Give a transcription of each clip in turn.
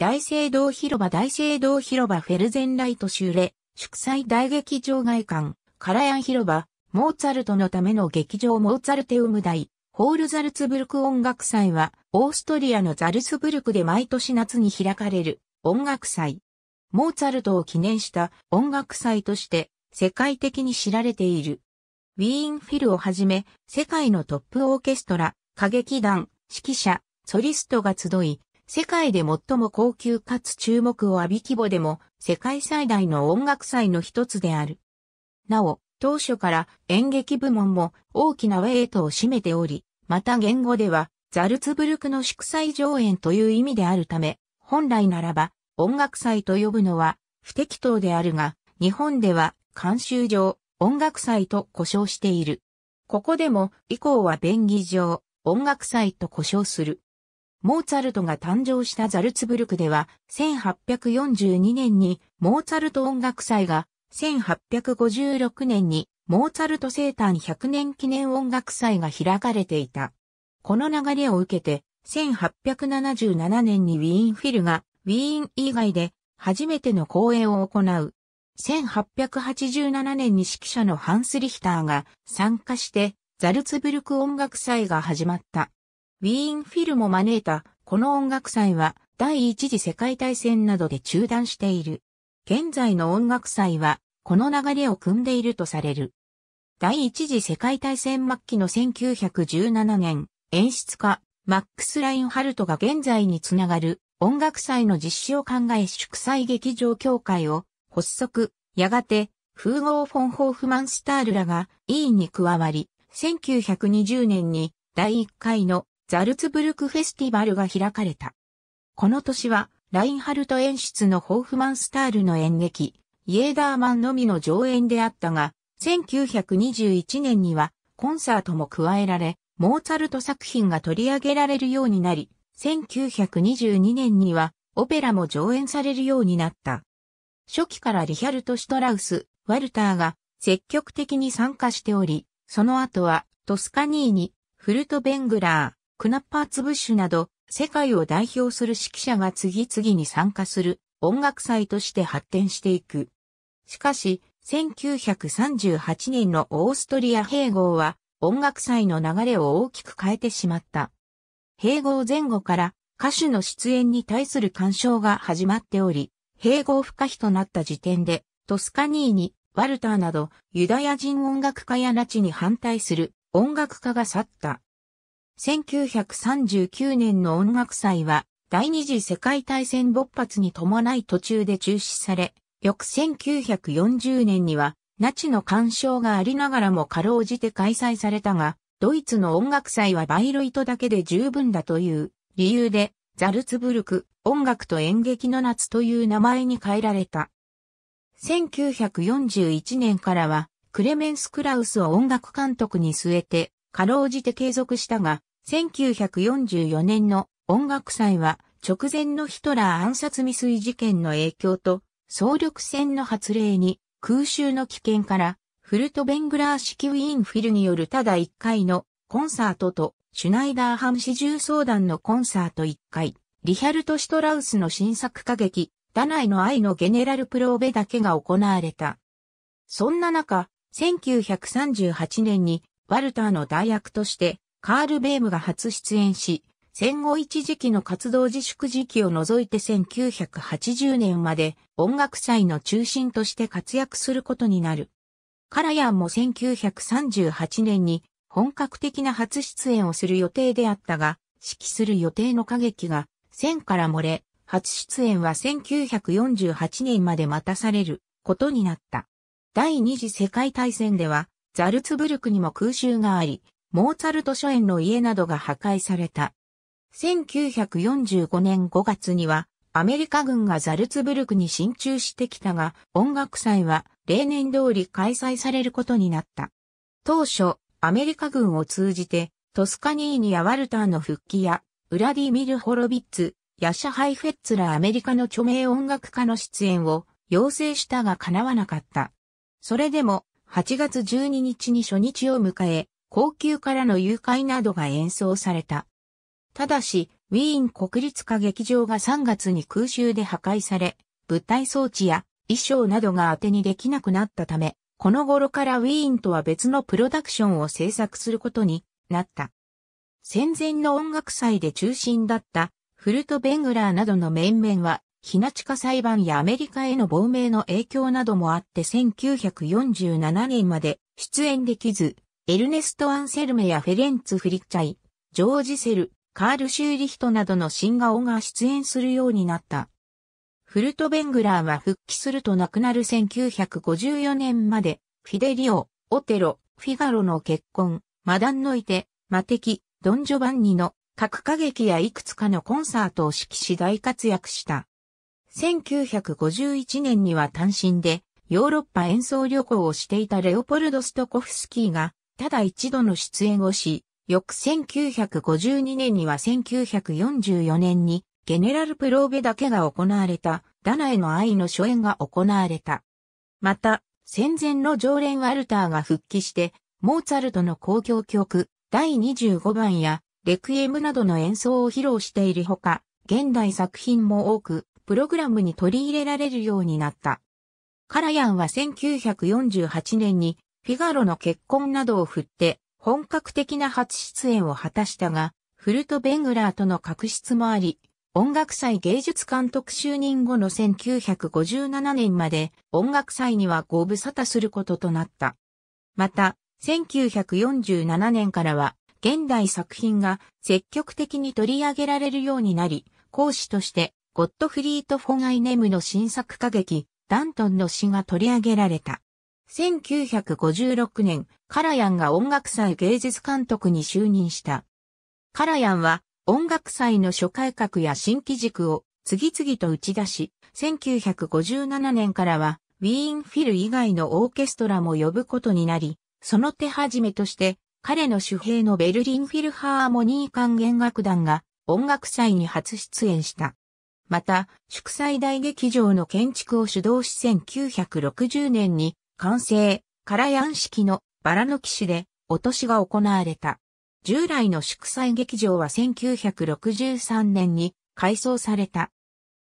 大聖堂広場大聖堂広場フェルゼンライト州で祝祭大劇場外館、カラヤン広場、モーツァルトのための劇場モーツァルテウム大、ホールザルツブルク音楽祭は、オーストリアのザルツブルクで毎年夏に開かれる音楽祭。モーツァルトを記念した音楽祭として世界的に知られている。ウィーンフィルをはじめ、世界のトップオーケストラ、歌劇団、指揮者、ソリストが集い、世界で最も高級かつ注目を浴び規模でも世界最大の音楽祭の一つである。なお、当初から演劇部門も大きなウェイトを占めており、また言語ではザルツブルクの祝祭上演という意味であるため、本来ならば音楽祭と呼ぶのは不適当であるが、日本では慣習上音楽祭と呼称している。ここでも以降は便宜上音楽祭と呼称する。モーツァルトが誕生したザルツブルクでは、1842年にモーツァルト音楽祭が、1856年にモーツァルト生誕100年記念音楽祭が開かれていた。この流れを受けて、1877年にウィーンフィルが、ウィーン以外で初めての公演を行う。1887年に指揮者のハンス・リヒターが参加して、ザルツブルク音楽祭が始まった。ウィーンフィルも招いた、この音楽祭は第一次世界大戦などで中断している。現在の音楽祭は、この流れを組んでいるとされる。第一次世界大戦末期の1917年、演出家、マックス・ラインハルトが現在につながる音楽祭の実施を考え祝祭劇場協会を発足、やがて、風ー・フォン・ホーフマンスタールらが委員に加わり、1920年に第1回のザルツブルクフェスティバルが開かれた。この年は、ラインハルト演出のホーフマンスタールの演劇、イエーダーマンのみの上演であったが、1921年にはコンサートも加えられ、モーツァルト作品が取り上げられるようになり、1922年にはオペラも上演されるようになった。初期からリヒャルト・シュトラウス、ワルターが積極的に参加しており、その後はトスカニーニ、フルト・ベングラー、クナッパーツブッシュなど、世界を代表する指揮者が次々に参加する音楽祭として発展していく。しかし、1938年のオーストリア併合は音楽祭の流れを大きく変えてしまった。併合前後から歌手の出演に対する干渉が始まっており、併合不可避となった時点で、トスカニーニ、ワルターなどユダヤ人音楽家や拉致に反対する音楽家が去った。1939年の音楽祭は第二次世界大戦勃発に伴い途中で中止され、翌1940年にはナチの干渉がありながらもかろうじて開催されたが、ドイツの音楽祭はバイロイトだけで十分だという理由で、ザルツブルク音楽と演劇の夏という名前に変えられた。1941年からは、クレメンス・クラウスを音楽監督に据えて、かろうじて継続したが、1944年の音楽祭は直前のヒトラー暗殺未遂事件の影響と総力戦の発令に空襲の危険からフルトベングラー式ウィーンフィルによるただ1回のコンサートとシュナイダーハム市重相談のコンサート1回、リヒャルト・シュトラウスの新作歌劇、ダナイの愛のゲネラルプローベだけが行われた。そんな中、1938年にワルターの代役としてカール・ベームが初出演し、戦後一時期の活動自粛時期を除いて1980年まで音楽祭の中心として活躍することになる。カラヤンも1938年に本格的な初出演をする予定であったが、指揮する予定の歌劇が戦から漏れ、初出演は1948年まで待たされることになった。第二次世界大戦ではザルツブルクにも空襲があり、モーツァルト書演の家などが破壊された。1945年5月には、アメリカ軍がザルツブルクに進駐してきたが、音楽祭は例年通り開催されることになった。当初、アメリカ軍を通じて、トスカニーニやワルターの復帰や、ウラディミル・ホロビッツ、ヤシャ・ハイフェッツらアメリカの著名音楽家の出演を要請したが叶わなかった。それでも、8月12日に初日を迎え、高級からの誘拐などが演奏された。ただし、ウィーン国立歌劇場が3月に空襲で破壊され、舞台装置や衣装などが当てにできなくなったため、この頃からウィーンとは別のプロダクションを制作することになった。戦前の音楽祭で中心だったフルト・ベングラーなどの面々は、ひなちか裁判やアメリカへの亡命の影響などもあって1947年まで出演できず、エルネスト・アンセルメやフェレンツ・フリッチャイ、ジョージ・セル、カール・シューリヒトなどの新顔が出演するようになった。フルト・ベングラーは復帰すると亡くなる1954年まで、フィデリオ、オテロ、フィガロの結婚、マダンノイテ、マテキ、ドン・ジョバンニの各歌劇やいくつかのコンサートを指揮し大活躍した。1951年には単身でヨーロッパ演奏旅行をしていたレオポルド・ストコフスキーがただ一度の出演をし、翌1952年には1944年に、ゲネラルプローベだけが行われた、ダナへの愛の初演が行われた。また、戦前の常連ワルターが復帰して、モーツァルトの公共曲、第25番や、レクイエムなどの演奏を披露しているほか、現代作品も多く、プログラムに取り入れられるようになった。カラヤンは1948年にフィガロの結婚などを振って、本格的な初出演を果たしたが、フルト・ベングラーとの確執もあり、音楽祭芸術監督就任後の1957年まで音楽祭にはご無沙汰することとなった。また、1947年からは現代作品が積極的に取り上げられるようになり、講師としてゴッドフリート・フォガイネムの新作歌劇、ダントンの詩が取り上げられた。1956年、カラヤンが音楽祭芸術監督に就任した。カラヤンは音楽祭の諸改革や新規軸を次々と打ち出し、1957年からはウィーンフィル以外のオーケストラも呼ぶことになり、その手始めとして彼の主兵のベルリンフィルハーモニー管弦楽団が音楽祭に初出演した。また、祝祭大劇場の建築を主導し1960年に完成、カラヤン式のバラの騎士で、落としが行われた。従来の祝祭劇場は1963年に改装された。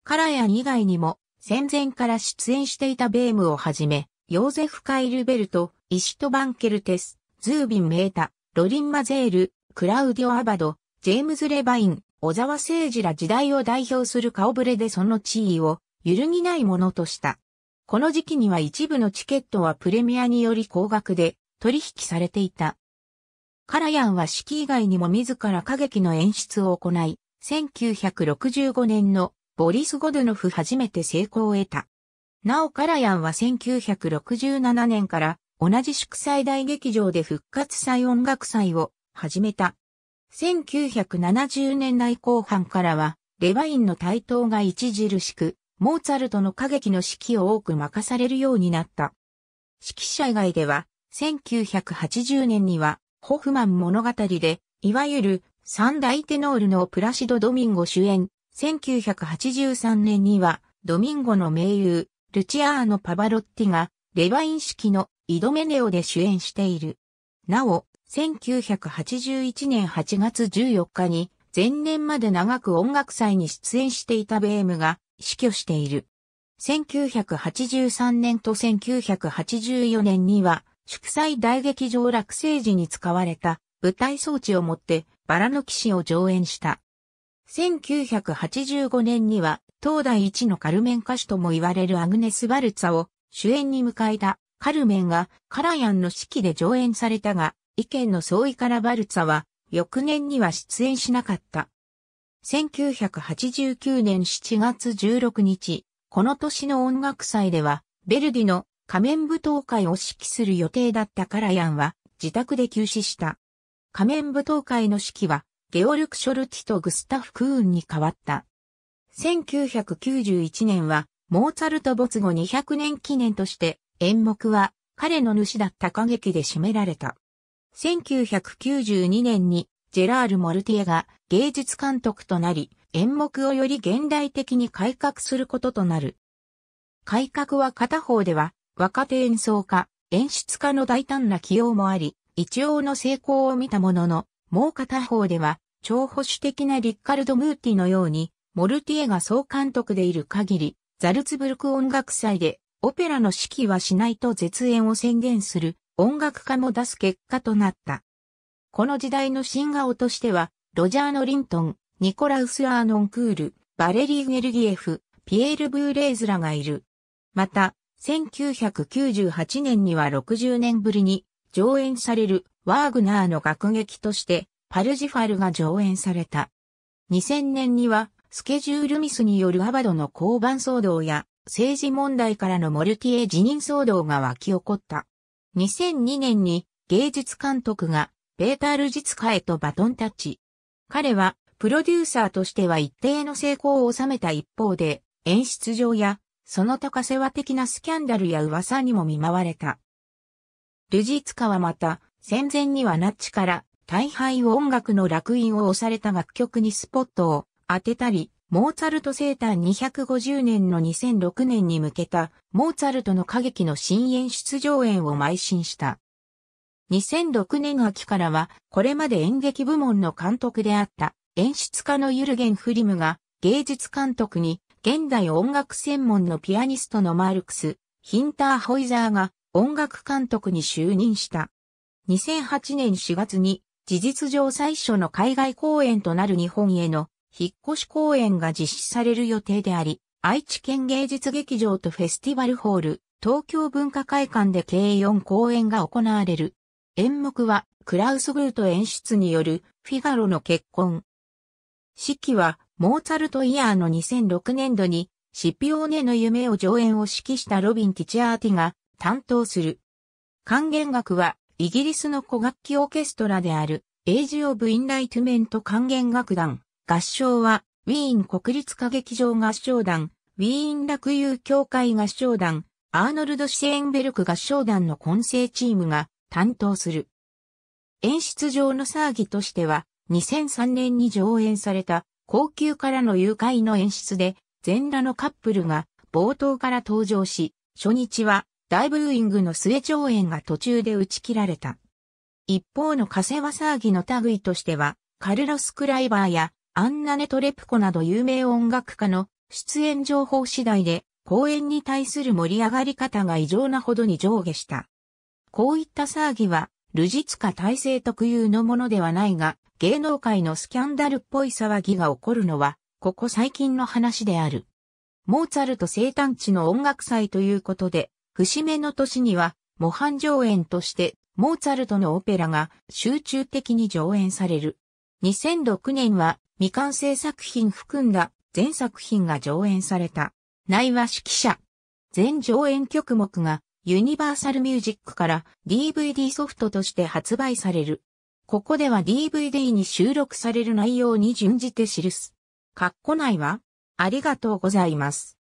カラヤン以外にも、戦前から出演していたベームをはじめ、ヨーゼフ・カイルベルト、イシト・バンケルテス、ズービン・メータ、ロリン・マゼール、クラウディオ・アバド、ジェームズ・レバイン、小沢誠治ら時代を代表する顔ぶれでその地位を揺るぎないものとした。この時期には一部のチケットはプレミアにより高額で取引されていた。カラヤンは式以外にも自ら歌劇の演出を行い、1965年のボリス・ゴドゥノフ初めて成功を得た。なおカラヤンは1967年から同じ祝祭大劇場で復活祭音楽祭を始めた。1970年代後半からはレバインの台頭が著しくモーツァルトの歌劇の指揮を多く任されるようになった。指揮者以外では、1980年には、ホフマン物語で、いわゆる三大テノールのプラシド・ドミンゴ主演、1983年には、ドミンゴの名優、ルチアーノ・パバロッティが、レバイン式のイドメネオで主演している。なお、1981年8月14日に、前年まで長く音楽祭に出演していたベームが、死去している。1983年と1984年には、祝祭大劇場落成時に使われた舞台装置を持ってバラの騎士を上演した。1985年には、東大一のカルメン歌手とも言われるアグネス・バルツァを主演に迎えたカルメンがカラヤンの指揮で上演されたが、意見の相違からバルツァは翌年には出演しなかった。1989年7月16日、この年の音楽祭では、ベルディの仮面舞踏会を指揮する予定だったカラヤンは自宅で休止した。仮面舞踏会の指揮はゲオルク・ショルティとグスタフ・クーンに変わった。1991年はモーツァルト没後200年記念として演目は彼の主だった歌劇で締められた。1992年にジェラール・モルティエが芸術監督となり、演目をより現代的に改革することとなる。改革は片方では、若手演奏家、演出家の大胆な起用もあり、一応の成功を見たものの、もう片方では、超保守的なリッカルド・ムーティのように、モルティエが総監督でいる限り、ザルツブルク音楽祭で、オペラの指揮はしないと絶縁を宣言する音楽家も出す結果となった。この時代の新顔としては、ロジャーノ・リントン、ニコラウス・アーノン・クール、バレリー・ゲルギエフ、ピエール・ブーレーズらがいる。また、1998年には60年ぶりに上演されるワーグナーの楽劇としてパルジファルが上演された。2000年にはスケジュールミスによるアバドの交番騒動や政治問題からのモルティエ辞任騒動が沸き起こった。2002年に芸術監督がベータルジツカへとバトンタッチ。彼は、プロデューサーとしては一定の成功を収めた一方で、演出上や、その高世話的なスキャンダルや噂にも見舞われた。ルジツカはまた、戦前にはナッチから大敗を音楽の楽印を押された楽曲にスポットを当てたり、モーツァルト生誕250年の2006年に向けた、モーツァルトの歌劇の新演出上演を邁進した。2006年秋からは、これまで演劇部門の監督であった演出家のユルゲン・フリムが芸術監督に現代音楽専門のピアニストのマルクス・ヒンターホイザーが音楽監督に就任した。2008年4月に事実上最初の海外公演となる日本への引っ越し公演が実施される予定であり、愛知県芸術劇場とフェスティバルホール、東京文化会館で計4公演が行われる演目は、クラウス・グルト演出による、フィガロの結婚。式は、モーツァルトイヤーの2006年度に、シピオーネの夢を上演を指揮したロビン・ティチアーティが担当する。管弦楽は、イギリスの古楽器オーケストラである、エイジ・オブ・インライトメント管弦楽団。合唱は、ウィーン国立歌劇場合唱団、ウィーン楽友協会合唱団、アーノルド・シェーンベルク合唱団の混成チームが担当する。演出上の騒ぎとしては、2003年に上演された、高級からの誘拐の演出で、全裸のカップルが冒頭から登場し、初日は大ブーイングの末上演が途中で打ち切られた。一方のカセワ騒ぎの類としては、カルロス・クライバーやアンナネ・トレプコなど有名音楽家の出演情報次第で、公演に対する盛り上がり方が異常なほどに上下した。こういった騒ぎは、ルジツカ体制特有のものではないが、芸能界のスキャンダルっぽい騒ぎが起こるのは、ここ最近の話である。モーツァルト生誕地の音楽祭ということで、節目の年には、模範上演として、モーツァルトのオペラが集中的に上演される。2006年は未完成作品含んだ全作品が上演された。内話指揮者。全上演曲目がユニバーサルミュージックから DVD ソフトとして発売される。ここでは DVD に収録される内容に準じて記す。括弧内は、ありがとうございます。